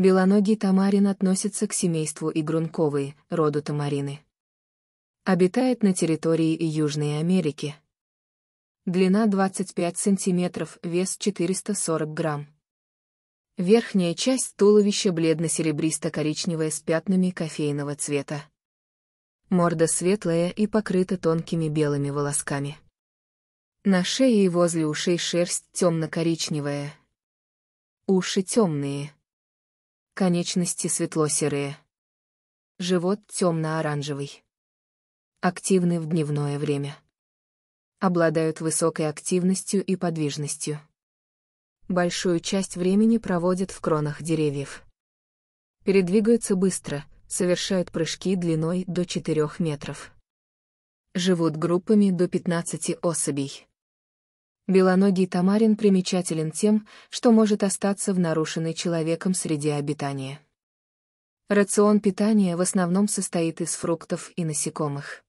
Белоногий тамарин относится к семейству игрунковые, роду тамарины. Обитает на территории Южной Америки. Длина 25 сантиметров, вес 440 грамм. Верхняя часть туловища бледно-серебристо-коричневая с пятнами кофейного цвета. Морда светлая и покрыта тонкими белыми волосками. На шее и возле ушей шерсть темно-коричневая. Уши темные. Конечности светло-серые. Живот темно-оранжевый. Активны в дневное время. Обладают высокой активностью и подвижностью. Большую часть времени проводят в кронах деревьев. Передвигаются быстро, совершают прыжки длиной до 4 метров. Живут группами до 15 особей. Белоногий тамарин примечателен тем, что может остаться в нарушенной человеком среде обитания. Рацион питания в основном состоит из фруктов и насекомых.